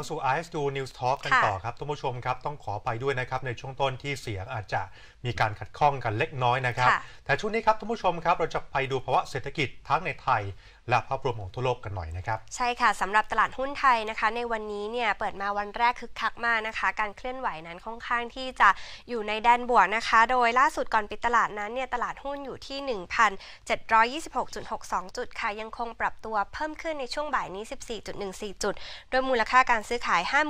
าสู่ i ์ดูนิวส์ทกันต่อครับท่านผู้ชมครับ ต้องขอไปด้วยนะครับ ในช่วงต้นที่เสียงอาจจะมีการขัดข้องกันเล็กน้อยนะครับ แต่ช่วงนี้ครับท่านผู้ชมครับ เราจะไปดูภาวะเศรษฐกิจทั้งในไทยและภาพรวมของทั่วโลกกันหน่อยนะครับ ใช่ค่ะสำหรับตลาดหุ้นไทยนะคะ ในวันนี้เนี่ยเปิดมาวันแรกคึกคักมากนะคะ การเคลื่อนไหวนั้นค่อนข้างที่จะอยู่ในแดนบวกนะคะ โดยล่าสุดก่อนปิดตลาดนั้นเนี่ยตลาดหุ้นอยู่ที่ 1,726.62 จุดค่ะยังคงปรับตัวเพิ่มขึ้นในช่วงบ่ายนี้ 14.14 จุด โดยมูลค่าการซื้อขาย 58,835.54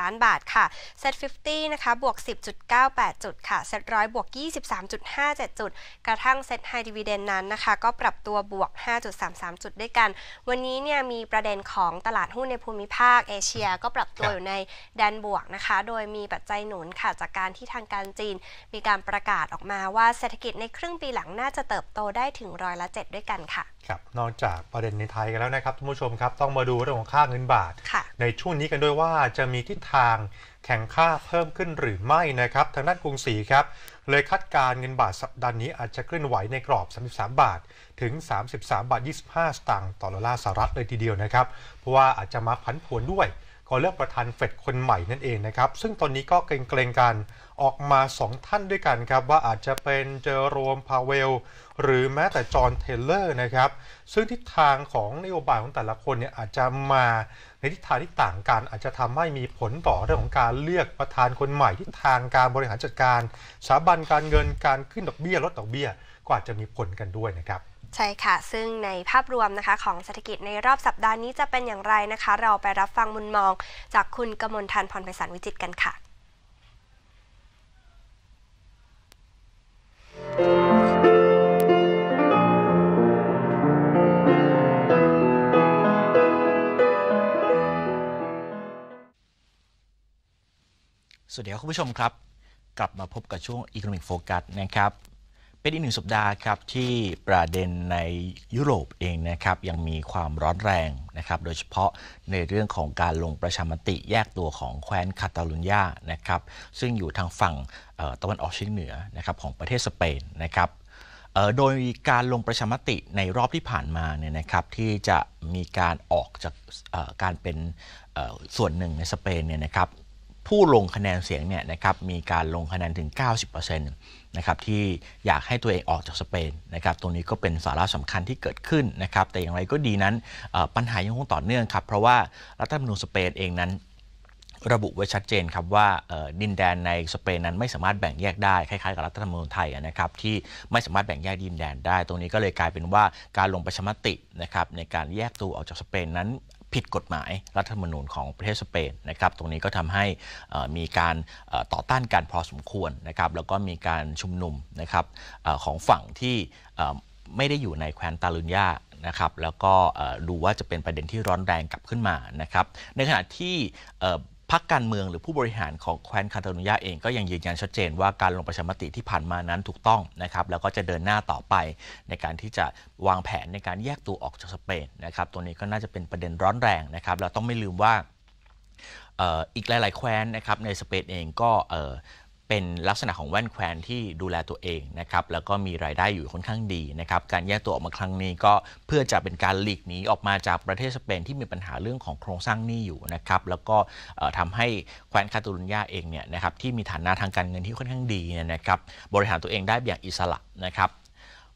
ล้านบาทค่ะเซ็ตฟ0นะคะบวก10.98จุดค่ะเซ็ตร้อยบวก23.57 จุด กระทั่งเซ็ตไฮดีวิเดนนั้นนะคะก็็ปรับตัวบวก 5.33 จุดด้วยกัน วันนี้เนี่ยมีประเด็นของตลาดหุ้นในภูมิภาคเอเชียก็ปรับตัวอยู่ในแดนบวกนะคะ โดยมีปัจจัยหนุนค่ะจากการที่ทางการจีน มีการประกาศออกมาว่าเศรษฐกิจในครึ่งปีหลังน่าจะเติบโตได้ถึงร้อยละ 7 ด้วยกันค่ะ ครับ นอกจากประเด็นในไทยกันแล้วนะครับท่านผู้ชมครับ ต้องมาดูเรื่องของค่าเงินบาทในช่วงนี้กันด้วยว่าจะมีทิศทางแข่งค่าเพิ่มขึ้นหรือไม่นะครับ ทางด้านกรุงศรีครับ เลยคาดการเงินบาทสัปดาห์นี้อาจจะเคลื่อนไหวในกรอบ 33 บาท ถึง 33 บาท 25 สตางค์ต่อดอลลาร์สหรัฐเลยทีเดียวนะครับ เพราะว่าอาจจะมาผันผวนด้วยก็เลือกประธานเฟดคนใหม่นั่นเองนะครับซึ่งตอนนี้ก็เกรงๆกันออกมา 2 ท่านด้วยกันครับ ว่าอาจจะเป็นเจอโรมพาเวลหรือแม้แต่จอห์นเทเลอร์นะครับซึ่งทิศทางของนโยบายของแต่ละคนเนี่ยอาจจะมาในทิศทางที่ต่างกันอาจจะทำให้มีผลต่อเรื่องของการเลือกประธานคนใหม่ ทิศทางการบริหารจัดการสถาบันการเงินการขึ้นดอกเบี้ยลดดอกเบี้ยก็อาจจะมีผลกันด้วยนะครับใช่ค่ะ ซึ่งในภาพรวมนะคะของเศรษฐกิจในรอบสัปดาห์นี้จะเป็นอย่างไรนะคะ เราไปรับฟังมุมมองจากคุณกมลทันพรไพศาลวิจิตกันค่ะ สวัสดีครับคุณผู้ชมครับ กลับมาพบกับช่วง Economic Focus นะครับเป็นอีกหนึ่งสัปดาห์ครับที่ประเด็นในยุโรปเองนะครับยังมีความร้อนแรงนะครับโดยเฉพาะในเรื่องของการลงประชามติแยกตัวของแคว้นคาตาลุญญานะครับซึ่งอยู่ทางฝั่งตะวันออกเฉียงเหนือนะครับของประเทศสเปนนะครับโดยการลงประชามติในรอบที่ผ่านมาเนี่ยนะครับที่จะมีการออกจากการเป็นส่วนหนึ่งในสเปนเนี่ยนะครับผู้ลงคะแนนเสียงเนี่ยนะครับมีการลงคะแนนถึง 90%นะครับที่อยากให้ตัวเองออกจากสเปนนะครับตรงนี้ก็เป็นสาระสำคัญที่เกิดขึ้นนะครับแต่อย่างไรก็ดีนั้นปัญหายังคงต่อเนื่องครับเพราะว่ารัฐธรรมนูญสเปนเองนั้น ระบุไว้ชัดเจนครับว่าดินแดนในสเปนนั้นไม่สามารถแบ่งแยกได้คล้ายๆกับรัฐธรรมนูญไทยนะครับที่ไม่สามารถแบ่งแยกดินแดนได้ ตรงนี้ก็เลยกลายเป็นว่าการลงประชามตินะครับในการแยกตัวออกจากสเปนนั้นผิดกฎหมายรัฐธรรมนูญของประเทศสเปนนะครับตรงนี้ก็ทำให้มีการต่อต้านการพอสมควรนะครับแล้วก็มีการชุมนุมนะครับของฝั่งที่ไม่ได้อยู่ในแคว้นตาลุญญานะครับแล้วก็ดูว่าจะเป็นประเด็นที่ร้อนแรงกลับขึ้นมานะครับในขณะที่พรรคการเมืองหรือผู้บริหารของแคว้นคาตาลุญญาเอง ก็ยังยืนยันชัดเจนว่าการลงประชามติที่ผ่านมานั้นถูกต้องนะครับ แล้วก็จะเดินหน้าต่อไปในการที่จะวางแผนในการแยกตัวออกจากสเปนนะครับตัวนี้ก็น่าจะเป็นประเด็นร้อนแรงนะครับ เราต้องไม่ลืมว่าอีกหลาย ๆ แคว้นนะครับในสเปนเองก็เป็นลักษณะของแว่นแควนที่ดูแลตัวเองนะครับแล้วก็มีรายได้อยู่ค่อนข้างดีนะครับการแยกตัวออกมาครั้งนี้ก็เพื่อจะเป็นการหลีกหนีออกมาจากประเทศสเปน ที่มีปัญหาเรื่องของโครงสร้างหนี้อยู่นะครับ แล้วก็ทำให้แควนคาตูลุญญาเองเนี่ยนะครับที่มีฐานะทางการเงินที่ค่อนข้างดีเนี่ยนะครับ บริหารตัวเองได้อย่างอิสระนะครับ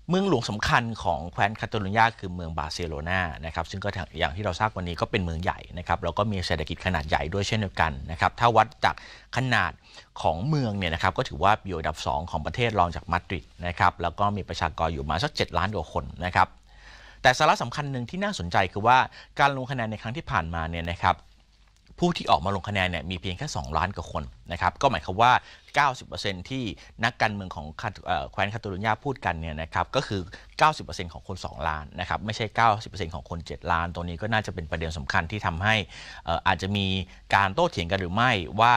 เมืองหลวงสำคัญของแคว้นคาตาลุญญา คือเมืองบาร์เซโลนานะครับซึ่งก็อย่างที่เราทราบวันนี้ก็เป็นเมืองใหญ่นะครับแล้วก็มีเศรษฐกิจขนาดใหญ่ด้วยเช่นเดียวกันนะครับถ้าวัดจากขนาดของเมืองเนี่ยนะครับก็ถือว่าอยู่อันดับ 2 ของประเทศรองจากมาดริดนะครับแล้วก็มีประชากรอยู่มาสัก7ล้านกว่าคนนะครับแต่สาระสำคัญหนึ่งที่น่าสนใจคือว่าการลงคะแนนในครั้งที่ผ่านมาเนี่ยนะครับผู้ที่ออกมาลงคะแนนเนี่ยมีเพียงแค่ 2 ล้านกว่าคนนะครับก็หมายความว่า90%ที่นักการเมืองของแคว้นคาตาลุญญาพูดกันเนี่ยนะครับก็คือ 90%ของคน 2 ล้านนะครับไม่ใช่ 90%ของคน 7 ล้านตรงนี้ก็น่าจะเป็นประเด็นสำคัญที่ทำให้ อาจจะมีการโต้เถียงกันหรือไม่ว่า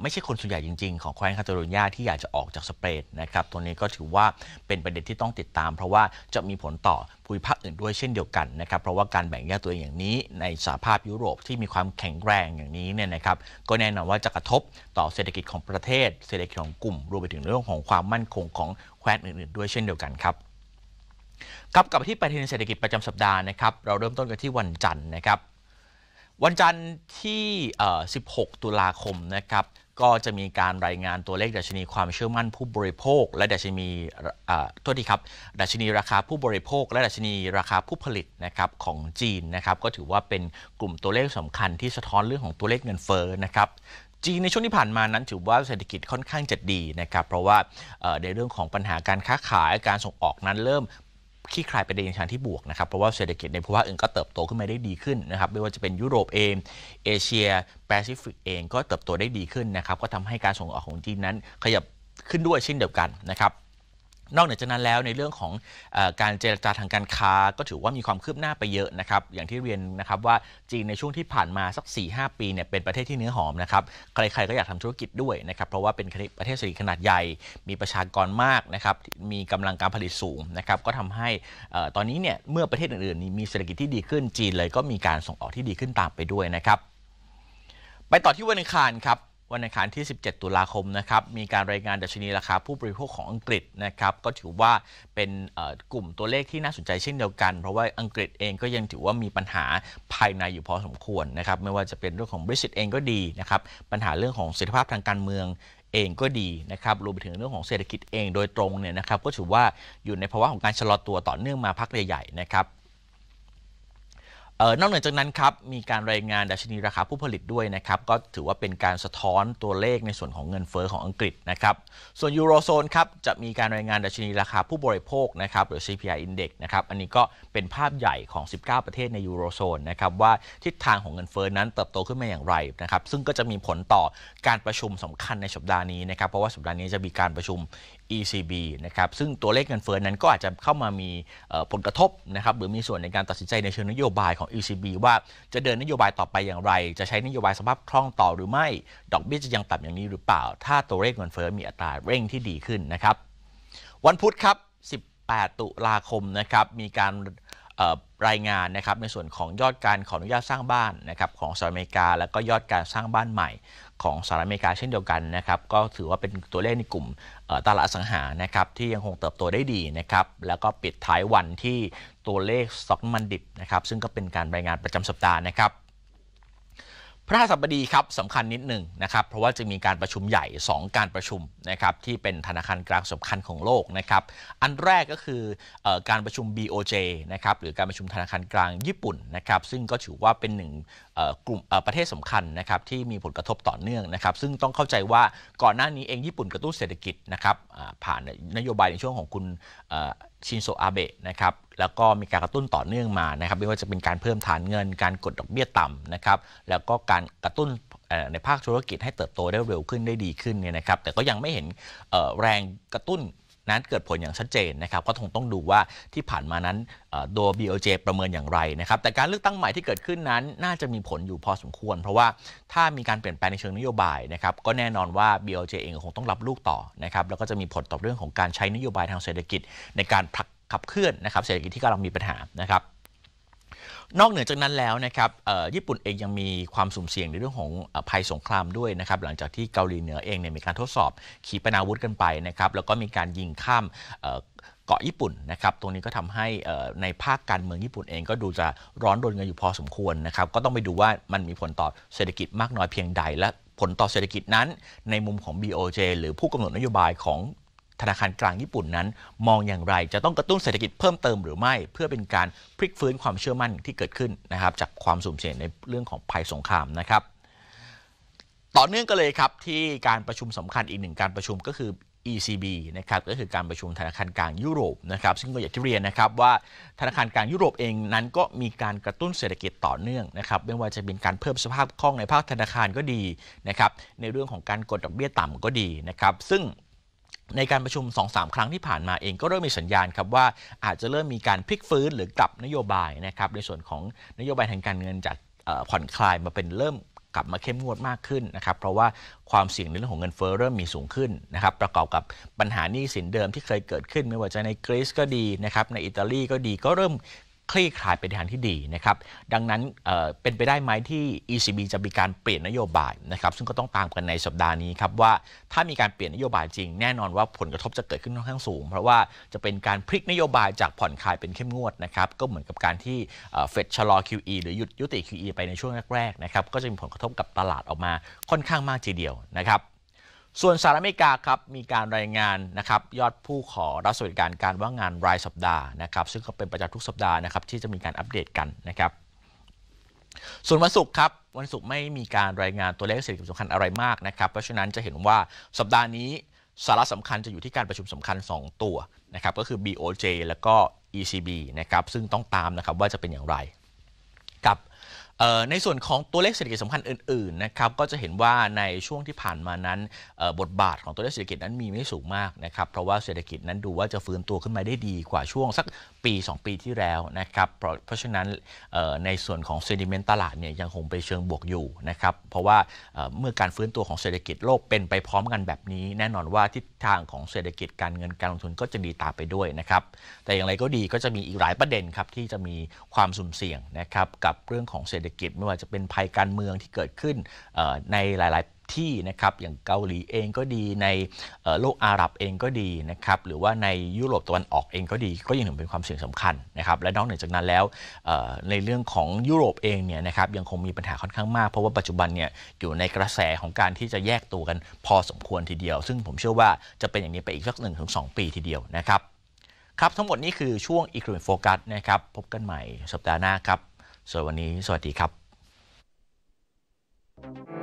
ไม่ใช่คนส่วนใหญ่จริงๆ ของแคว้นคาตาลุญญาที่อยากจะออกจากสเปนนะครับตรงนี้ก็ถือว่าเป็นประเด็นที่ต้องติดตาม เพราะว่าจะมีผลต่อภูมิภาคอื่นด้วยเช่นเดียวกันนะครับเพราะว่าการแบ่งแยกตัวเองอย่างนี้ในสหภาพยุโรปที่มีความแข็งแรงอย่างนี้เนี่ยนะครับก็แน่นอนว่าจะกระทบต่อเศรษฐกิจของประเทศรษฐกิจของกลุ่มรวมไปถึงเรื่องของความมั่นคงของแคว้นอื่นๆด้วยเช่นเดียวกันครับ กลับกับที่ประเด็นเศรษฐกิจประจำสัปดาห์นะครับ เราเริ่มต้นกันที่วันจันทร์นะครับ วันจันทร์ที่ 16 ตุลาคมนะครับ ก็จะมีการรายงานตัวเลขดัชนีความเชื่อมั่นผู้บริโภค และดัชนีโทษทีครับ ดัชนีราคาผู้บริโภค และดัชนีราคาผู้ผลิตนะครับของจีนนะครับก็ถือว่าเป็นกลุ่มตัวเลขสำคัญที่สะท้อนเรื่องของตัวเลขเงินเฟ้อนะครับจีนในช่วงที่ผ่านมานั้นถือว่าเศรษฐกิจค่อนข้างจะดีนะครับ เพราะว่าในเรื่องของปัญหาการค้าขายการส่งออกนั้นเริ่มขี้คลายไปในทางที่บวกนะครับเพราะว่าเศรษฐกิจในภูมิภาคอื่นก็เติบโตขึ้นมาได้ดีขึ้นนะครับ ไม่ว่าจะเป็นยุโรปเองเอเชียแปซิฟิกเองก็เติบโตได้ดีขึ้นนะครับก็ทำให้การส่งออกของจีนนั้นขยับขึ้นด้วยเช่นเดียวกันนะครับนอกเหนือจากนั้นแล้วในเรื่องของอการเจรจาทางการค้า ก็ถือว่ามีความคืบหน้าไปเยอะนะครับ อย่างที่เรียนนะครับว่าจีนในช่วงที่ผ่านมาสัก4ีปีเนี่ยเป็นประเทศที่เนื้อหอมนะครับใครๆก็อยากทำธุรกิจด้วยนะครับเพราะว่าเป็นประเทศเศรษฐกิจขนาดใหญ่มีประชากรมากนะครับมีกำลังการผลิตสูงนะครับก็ทำให้ตอนนี้เนี่ยเมื่อประเทศอื่นๆ มีเศรษฐกิจที่ดีขึ้นจีนเลยก็มีการส่งออกที่ดีขึ้นตามไปด้วยนะครับ ไปต่อที่วันอังคารครับวันอังคารที่ 17 ตุลาคมนะครับมีการรายงานดัชนีราคาผู้บริโภคของอังกฤษนะครับ ก็ถือว่าเป็นกลุ่มตัวเลขที่น่าสนใจเช่นเดียวกัน เพราะว่าอังกฤษเองก็ยังถือว่ามีปัญหาภายในอยู่พอสมควรนะครับ ไม่ว่าจะเป็นเรื่องของบริษัทเองก็ดีนะครับปัญหาเรื่องของเสถียรภาพทางการเมืองเองก็ดีนะครับ รวมไปถึงเรื่องของเศรษฐกิจเองโดยตรงเนี่ยนะครับ ก็ถือว่าอยู่ในภาวะของการชะลอตัวต่อเนื่องมาพักใหญ่ๆนะครับนอกเหนือจากนั้นครับมีการรายงานดัชนีราคาผู้ผลิตด้วยนะครับก็ถือว่าเป็นการสะท้อนตัวเลขในส่วนของเงินเฟอ้อของอังกฤษนะครับส่วนยูโรโซนครับจะมีการรายงานดัชนีราคาผู้บริโภคนะครับหรือ CPI Index นะครับอันนี้ก็เป็นภาพใหญ่ของ 19 ประเทศในยูโรโซนนะครับว่าทิศทางของเงินเฟอ้อนั้นเติบโตขึ้นมาอย่างไรนะครับซึ่งก็จะมีผลต่อการประชุมสำคัญในสัปดาห์นี้นะครับ เพราะว่าสัปดาห์นี้จะมีการประชุม ECB นะครับซึ่งตัวเลขเงินเฟ้อนั้นก็อาจจะเข้ามามีผลกระทบนะครับหรือมีส่วนในการตัดสินใจในเชิงนโยบายของ ECB ว่าจะเดินนโยบายต่อไปอย่างไร จะใช้นโยบายสภาพคล่องต่อหรือไม่ดอกเบี้ยจะยังต่ำอย่างนี้หรือเปล่า ถ้าตัวเลขเงินเฟ้อมีอัตราเร่งที่ดีขึ้นนะครับวันพุธครับ 18 ตุลาคมนะครับมีการรายงานนะครับในส่วนของยอดการขออนุญาตสร้างบ้านนะครับของสหรัฐอเมริกาและก็ยอดการสร้างบ้านใหม่ของสหรัฐอเมริกาเช่นเดียวกันนะครับก็ถือว่าเป็นตัวเลขในกลุ่มตลาดสังหานะครับที่ยังคงเติบโตได้ดีนะครับแล้วก็ปิดท้ายวันที่ตัวเลขสต็อกมันดิบนะครับซึ่งก็เป็นการรายงานประจำสัปดาห์นะครับพระสัปดีครับสำคัญนิดหนึ่งนะครับ เพราะว่าจะมีการประชุมใหญ่ 2 การประชุมนะครับที่เป็นธนาคารกลางสำคัญของโลกนะครับอันแรกก็คืออการประชุม BOJ นะครับหรือการประชุมธนาคารกลางญี่ปุ่นนะครับ ซึ่งก็ถือว่าเป็นหนึ่งกลุ่มประเทศสำคัญนะครับที่มีผลกระทบต่อเนื่องนะครับซึ่งต้องเข้าใจว่าก่อนหน้านี้เองญี่ปุ่นกระตุ้นเศรษฐกิจนะครับผ่านนโยบายในช่วงของคุณชินโซอาเบะนะครับ แล้วก็มีการกระตุ้นต่อเนื่องมานะครับ ไม่ว่าจะเป็นการเพิ่มฐานเงิน การกดดอกเบี้ยต่ำนะครับ แล้วก็การกระตุ้นในภาคธุรกิจให้เติบโตได้เร็วขึ้นได้ดีขึ้นเนี่ยนะครับ แต่ก็ยังไม่เห็นแรงกระตุ้นนั้นเกิดผลอย่างชัดเจนนะครับ ก็คงต้องดูว่าที่ผ่านมานั้นตัว BOJ ประเมินอย่างไรนะครับ แต่การเลือกตั้งใหม่ที่เกิดขึ้นนั้นน่าจะมีผลอยู่พอสมควร เพราะว่าถ้ามีการเปลี่ยนแปลงในเชิงนโยบายนะครับก็แน่นอนว่า BOJ เองคงต้องรับลูกต่อนะครับแล้วก็จะมีผลต่อเรื่องของการใช้นโยบายทางเศรษฐกิจในการผลักขับเคลื่อนนะครับเศรษฐกิจที่กำลังมีปัญหานะครับนอกเหนือจากนั้นแล้วนะครับญี่ปุ่นเองยังมีความสุ่มเสี่ยงในเรื่องของภัยสงครามด้วยนะครับหลังจากที่เกาหลีเหนือเองเนี่ยมีการทดสอบขีปนาวุธกันไปนะครับแล้วก็มีการยิงข้ามเกาะญี่ปุ่นนะครับตรงนี้ก็ทำให้ในภาคการเมืองญี่ปุ่นเองก็ดูจะร้อนรนกันอยู่พอสมควรนะครับก็ต้องไปดูว่ามันมีผลต่อเศรษฐกิจมากน้อยเพียงใด และผลต่อเศรษฐกิจนั้นในมุมของ BOJ หรือผู้กำหนดนโยบายของธนาคารกลางญี่ปุ่นนั้น มองอย่างไรจะต้องกระตุ้นเศรษฐกิจเพิ่มเติมหรือไม่ เพื่อเป็นการพลิกฟื้นความเชื่อมั่นที่เกิดขึ้นนะครับจากความสุ่มเสี่ยงในเรื่องของภัยสงครามนะครับ ต่อเนื่องกันเลยครับที่การประชุมสำคัญอีกหนึ่งการประชุมก็คือ ECB นะครับก็คือการประชุมธนาคารกลางยุโรปนะครับซึ่งก็อยากที่เรียนนะครับว่า ธนาคารกลางยุโรปเองนั้นก็มีการกระตุ้นเศรษฐกิจต่อเนื่องนะครับ ไม่ว่าจะเป็นการเพิ่มสภาพคล่องในภาคธนาคารก็ดีนะครับในเรื่องของการกดดอกเบี้ยต่ำก็ดีนะครับซึ่งในการประชุม2-3ครั้งที่ผ่านมาเองก็เริ่มมีสัญญาณครับว่าอาจจะเริ่มมีการพลิกฟื้นหรือกลับนโยบาย นะครับ ในส่วนของนโยบายทางการเงินจากผ่อนคลายมาเป็นเริ่มกลับมาเข้มงวดมากขึ้นนะครับ เพราะว่าความเสี่ยงในเรื่องของเงินเฟ้อเริ่มมีสูงขึ้นนะครับประกอบกับปัญหานี้สินเดิมที่เคยเกิดขึ้น ไม่ว่าจะในกรีซก็ดีนะครับในอิตาลีก็ดีก็เริ่มคลี่คลายไปในทางที่ดีนะครับดังนั้นเเป็นไปได้ไหมที่ ECB จะมีการเปลี่ยนนโยบายนะครับ ซึ่งก็ต้องตามกันในสัปดาห์นี้ครับว่าถ้ามีการเปลี่ยนนโยบายจริงแน่นอนว่าผลกระทบจะเกิดขึ้นค่อนข้างสูง เพราะว่าจะเป็นการพลิกนโยบายจากผ่อนคลายเป็นเข้มงวดนะครับก็เหมือนกับการที่เฟดชะลอ QE หรือหยุดยุติ QE ไปในช่วงแรกๆ นะครับก็จะมีผลกระทบกับตลาดออกมาค่อนข้างมากทีเดียวนะครับส่วนสหรัฐอเมริกาครับมีการรายงานนะครับยอดผู้ขอรับสวัสดิการการว่างงานรายสัปดาห์นะครับซึ่งก็เป็นประจำทุกสัปดาห์นะครับที่จะมีการอัปเดตกันนะครับ ส่วนวันศุกร์ครับวันศุกร์ไม่มีการรายงานตัวเลขเศรษฐกิจสำคัญอะไรมากนะครับ เพราะฉะนั้นจะเห็นว่าสัปดาห์นี้สาระสำคัญจะอยู่ที่การประชุมสำคัญ 2 ตัวนะครับก็คือ BOJ แล้วก็ ECB นะครับซึ่งต้องตามนะครับว่าจะเป็นอย่างไรกับในส่วนของตัวเลขเศรษฐกิจสำคัญอื่นๆนะครับก็จะเห็นว่าในช่วงที่ผ่านมานั้น บทบาทของตัวเลขเศรษฐกิจนั้นมีไม่สูงมากนะครับเพราะว่าเศรษฐกิจนั้นดูว่าจะฟื้นตัวขึ้นมาได้ดีกว่าช่วงสักปี 2 ปีที่แล้วนะครับเพราะเพราะฉะนั้นในส่วนของเซนิเมนต์ตลาดเนี่ยยังคงไปเชิงบวกอยู่นะครับเพราะว่าเมื่อการฟื้นตัวของเศรษฐกิจโลกเป็นไปพร้อมกันแบบนี้ แน่นอนว่าทิศทางของเศรษฐกิจการเงินการลงทุนก็จะดีตามไปด้วยนะครับแต่อย่างไรก็ดีก็จะมีอีกหลายประเด็นครับที่จะมีความสุ่มเสี่ยงนะครับกับเรื่องของเศรษฐรษฐกิจไม่ว่าจะเป็นภัยการเมืองที่เกิดขึ้นในหลาย ๆ ที่นะครับ อย่างเกาหลีเองก็ดี ในโลกอาหรับเองก็ดีนะครับ หรือว่าในยุโรปตะวันออกเองก็ดี ก็ยังถือเป็นความเสี่ยงสำคัญนะครับ และนอกเหนือจากนั้นแล้ว ในเรื่องของยุโรปเองเนี่ยนะครับ ยังคงมีปัญหาค่อนข้างมาก เพราะว่าปัจจุบันเนี่ยอยู่ในกระแสของการที่จะแยกตัวกันพอสมควรทีเดียว ซึ่งผมเชื่อว่าจะเป็นอย่างนี้ไปอีกสักหนึ่งถึงสองปีทีเดียวนะครับ ครับทั้งหมดนี้คือช่วงอีกร่นโฟกัสนะครับ พบกันใหม่ สัปดาห์หน้าครับส่วนวันนี้สวัสดีครั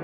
บ